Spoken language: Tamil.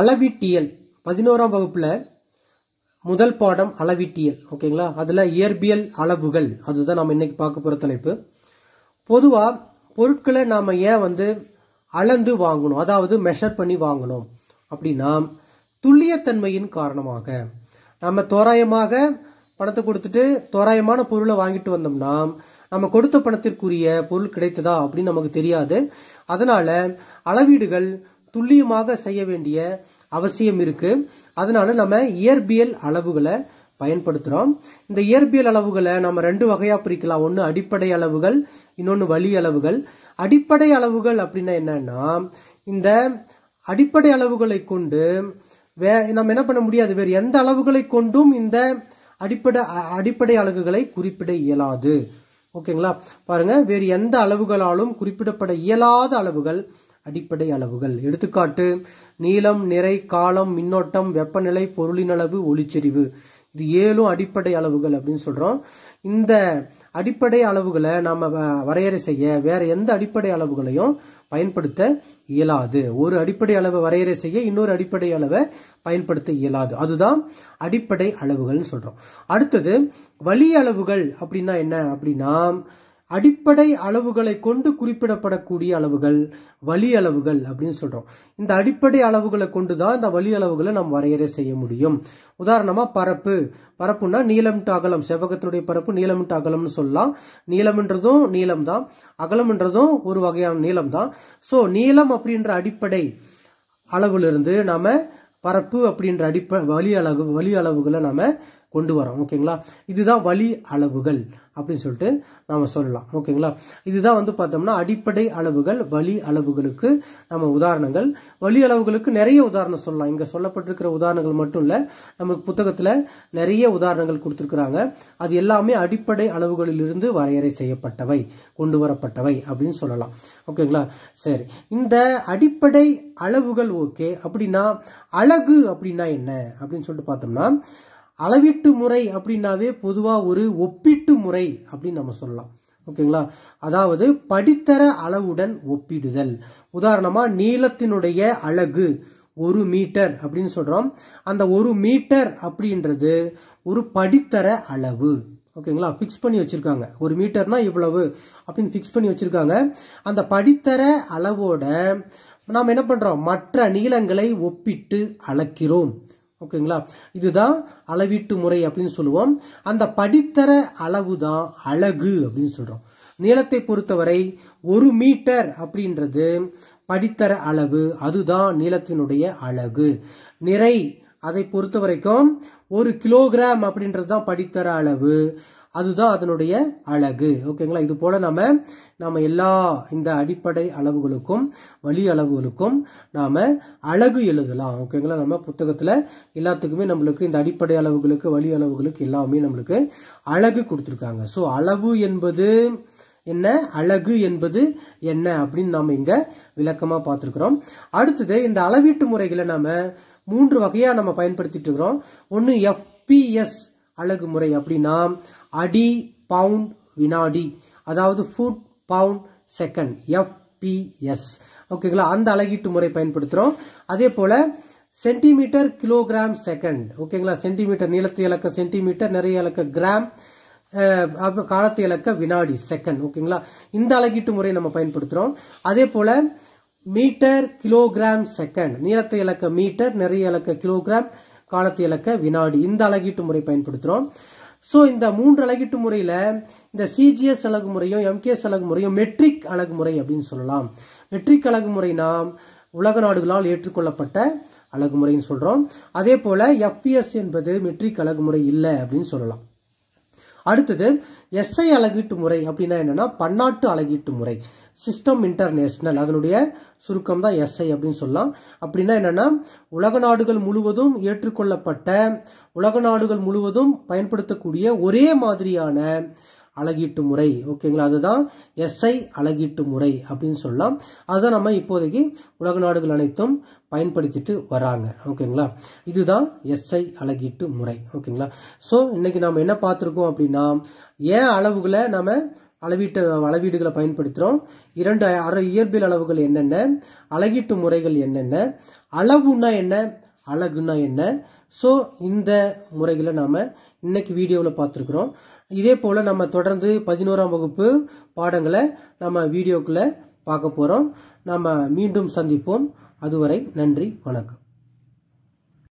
அளவீட்டியல் பதினோராம் வகுப்பில் முதல் பாடம் அளவீட்டியல் ஓகேங்களா அதில் இயற்பியல் அளவுகள் அதுதான் நம்ம இன்னைக்கு பார்க்க போகிற தலைப்பு பொதுவாக பொருட்களை நாம் ஏன் வந்து அளந்து வாங்கணும் அதாவது மெஷர் பண்ணி வாங்கணும் அப்படின்னா துல்லியத்தன்மையின் காரணமாக நம்ம தோராயமாக பணத்தை கொடுத்துட்டு தோராயமான பொருளை வாங்கிட்டு வந்தோம்னா நம்ம கொடுத்த பணத்திற்குரிய பொருள் கிடைத்ததா அப்படின்னு நமக்கு தெரியாது அதனால அளவீடுகள் துல்லியமாக செய்ய வேண்டிய அவசியம் இருக்கு அதனால நம்ம இயற்பியல் அளவுகளை பயன்படுத்துகிறோம் இந்த இயற்பியல் அளவுகளை நம்ம ரெண்டு வகையாக பிரிக்கலாம் ஒன்று அடிப்படை அளவுகள் இன்னொன்று வழி அளவுகள் அடிப்படை அளவுகள் அப்படின்னா என்னன்னா இந்த அடிப்படை அளவுகளை கொண்டு வே நம்ம என்ன பண்ண முடியாது வேறு எந்த அளவுகளை கொண்டும் இந்த அடிப்படை அடிப்படை அளவுகளை குறிப்பிட இயலாது ஓகேங்களா பாருங்க வேறு எந்த அளவுகளாலும் குறிப்பிடப்பட இயலாத அளவுகள் அடிப்படை அளவுகள் எடுத்துக்காட்டு நீளம் நிறை காலம் மின்னோட்டம் வெப்பநிலை பொருளின் அளவு ஒளிச்செறிவு இது ஏழும் அடிப்படை அளவுகள் அப்படின்னு சொல்கிறோம் இந்த அடிப்படை அளவுகளை நாம் வரையறை செய்ய வேற எந்த அடிப்படை அளவுகளையும் பயன்படுத்த இயலாது ஒரு அடிப்படை அளவை வரையறை செய்ய இன்னொரு அடிப்படை அளவை பயன்படுத்த இயலாது அதுதான் அடிப்படை அளவுகள்னு சொல்கிறோம் அடுத்தது வழி அளவுகள் அப்படின்னா என்ன அப்படின்னா அடிப்படை அளவுகளை கொண்டு குறிப்பிடப்படக்கூடிய அளவுகள் வழி அளவுகள் அப்படின்னு சொல்கிறோம் இந்த அடிப்படை அளவுகளை கொண்டு தான் இந்த வழி அளவுகளை நாம் வரையறை செய்ய முடியும் உதாரணமாக பரப்பு பரப்புனா நீளம் டு அகலம் செவ்வகத்தினுடைய பரப்பு நீளம் டு அகலம்னு சொல்லலாம் நீளம்ன்றதும் நீளம் தான் அகலம்ன்றதும் ஒரு வகையான நீளம் தான் ஸோ நீளம் அப்படின்ற அடிப்படை இருந்து நாம் பரப்பு அப்படின்ற அடிப்ப வழி அளவு வழி அளவுகளை நாம் கொண்டு வரோம் ஓகேங்களா இதுதான் வழி அளவுகள் அப்படின்னு சொல்லிட்டு நம்ம சொல்லலாம் ஓகேங்களா இதுதான் வந்து பார்த்தோம்னா அடிப்படை அளவுகள் வழி அளவுகளுக்கு நம்ம உதாரணங்கள் வழி அளவுகளுக்கு நிறைய உதாரணம் சொல்லலாம் இங்கே சொல்லப்பட்டிருக்கிற உதாரணங்கள் மட்டும் இல்லை நமக்கு புத்தகத்தில் நிறைய உதாரணங்கள் கொடுத்துருக்குறாங்க அது எல்லாமே அடிப்படை அளவுகளிலிருந்து வரையறை செய்யப்பட்டவை கொண்டு வரப்பட்டவை அப்படின்னு சொல்லலாம் ஓகேங்களா சரி இந்த அடிப்படை அளவுகள் ஓகே அப்படின்னா அழகு அப்படின்னா என்ன அப்படின்னு சொல்லிட்டு பார்த்தோம்னா அளவீட்டு முறை அப்படின்னாவே பொதுவாக ஒரு ஒப்பீட்டு முறை அப்படின்னு நம்ம சொல்லலாம் ஓகேங்களா அதாவது படித்தர அளவுடன் ஒப்பிடுதல் உதாரணமா நீளத்தினுடைய அழகு ஒரு மீட்டர் அப்படின்னு சொல்றோம் அந்த ஒரு மீட்டர் அப்படின்றது ஒரு படித்தர அளவு ஓகேங்களா ஃபிக்ஸ் பண்ணி வச்சிருக்காங்க ஒரு மீட்டர்னா இவ்வளவு அப்படின்னு ஃபிக்ஸ் பண்ணி வச்சிருக்காங்க அந்த படித்தர அளவோட நாம் என்ன பண்றோம் மற்ற நீளங்களை ஒப்பிட்டு அளக்கிறோம் ஓகேங்களா இதுதான் அளவீட்டு முறை அப்படின்னு சொல்லுவோம் அந்த படித்தர அளவு தான் அழகு அப்படின்னு சொல்றோம் நீளத்தை பொறுத்தவரை ஒரு மீட்டர் அப்படின்றது படித்தர அளவு அதுதான் நீளத்தினுடைய அழகு நிறை அதை பொறுத்த வரைக்கும் ஒரு கிலோகிராம் அப்படின்றது தான் படித்தர அளவு அதுதான் அதனுடைய அழகு ஓகேங்களா இது போல நம்ம நாம எல்லா இந்த அடிப்படை அளவுகளுக்கும் வழி அளவுகளுக்கும் நாம் அழகு எழுதலாம் ஓகேங்களா நம்ம புத்தகத்தில் எல்லாத்துக்குமே நம்மளுக்கு இந்த அடிப்படை அளவுகளுக்கு வழி அளவுகளுக்கு எல்லாமே நம்மளுக்கு அழகு கொடுத்துருக்காங்க ஸோ அளவு என்பது என்ன அழகு என்பது என்ன அப்படின்னு நாம இங்கே விளக்கமாக பார்த்துருக்குறோம் அடுத்தது இந்த அளவீட்டு முறைகளை நாம் மூன்று வகையாக நம்ம பயன்படுத்திட்டு இருக்கிறோம் ஒன்று எஃபிஎஸ் அழகு முறை அப்படின்னா அடி பவுண்ட் வினாடி அதாவது ஃபுட் பவுண்ட் செகண்ட் எஃபிஎஸ் ஓகேங்களா அந்த அழகீட்டு முறை பயன்படுத்துகிறோம் அதே போல் சென்டிமீட்டர் கிலோகிராம் செகண்ட் ஓகேங்களா சென்டிமீட்டர் நீளத்தை இலக்க சென்டிமீட்டர் நிறைய இலக்க கிராம் அப்போ காலத்தை இலக்க வினாடி செகண்ட் ஓகேங்களா இந்த அழகீட்டு முறை நம்ம பயன்படுத்துகிறோம் அதே போல் மீட்டர் கிலோகிராம் செகண்ட் நீளத்தை இலக்க மீட்டர் நிறைய இலக்க கிலோகிராம் காலத்தை இலக்க வினாடி இந்த அழகீட்டு முறை பயன்படுத்துகிறோம் ஸோ இந்த மூன்று அழகீட்டு முறையில் இந்த சிஜிஎஸ் அழகு முறையும் எம்கேஎஸ் அழகு முறையும் மெட்ரிக் அழகு முறை அப்படின்னு சொல்லலாம் மெட்ரிக் அழகு முறைனா உலக நாடுகளால் ஏற்றுக்கொள்ளப்பட்ட அழகு முறைன்னு சொல்கிறோம் அதே போல் எஃபிஎஸ் என்பது மெட்ரிக் அழகு முறை இல்லை அப்படின்னு சொல்லலாம் அடுத்தது எஸ்ஐ அழகீட்டு முறை அப்படின்னா என்னன்னா பன்னாட்டு அழகீட்டு முறை சிஸ்டம் இன்டர்நேஷனல் அதனுடைய சுருக்கம் தான் எஸ்ஐ அப்படின்னு சொல்லலாம் அப்படின்னா என்னன்னா உலக நாடுகள் முழுவதும் ஏற்றுக்கொள்ளப்பட்ட உலக நாடுகள் முழுவதும் பயன்படுத்தக்கூடிய ஒரே மாதிரியான அழகீட்டு முறை ஓகேங்களா அதுதான் எஸ்ஐ அழகீட்டு முறை அப்படின்னு சொல்லலாம் அதுதான் நம்ம இப்போதைக்கு உலக நாடுகள் அனைத்தும் பயன்படுத்திட்டு வராங்க ஓகேங்களா இதுதான் எஸ்ஐ அழகீட்டு முறை ஓகேங்களா ஸோ இன்னைக்கு நாம் என்ன பார்த்துருக்கோம் அப்படின்னா ஏன் அளவுகளை நம்ம அளவீட்டு அளவீடுகளை பயன்படுத்துகிறோம் இரண்டு அற இயற்பியல் அளவுகள் என்னென்ன அழகீட்டு முறைகள் என்னென்ன அளவுன்னா என்ன அழகுன்னா என்ன ஸோ இந்த முறைகளை நாம் இன்னைக்கு வீடியோவில் பார்த்துருக்குறோம் இதே போல் நம்ம தொடர்ந்து பதினோராம் வகுப்பு பாடங்களை நம்ம வீடியோக்குள்ளே பார்க்க போகிறோம் நம்ம மீண்டும் சந்திப்போம் அதுவரை நன்றி வணக்கம்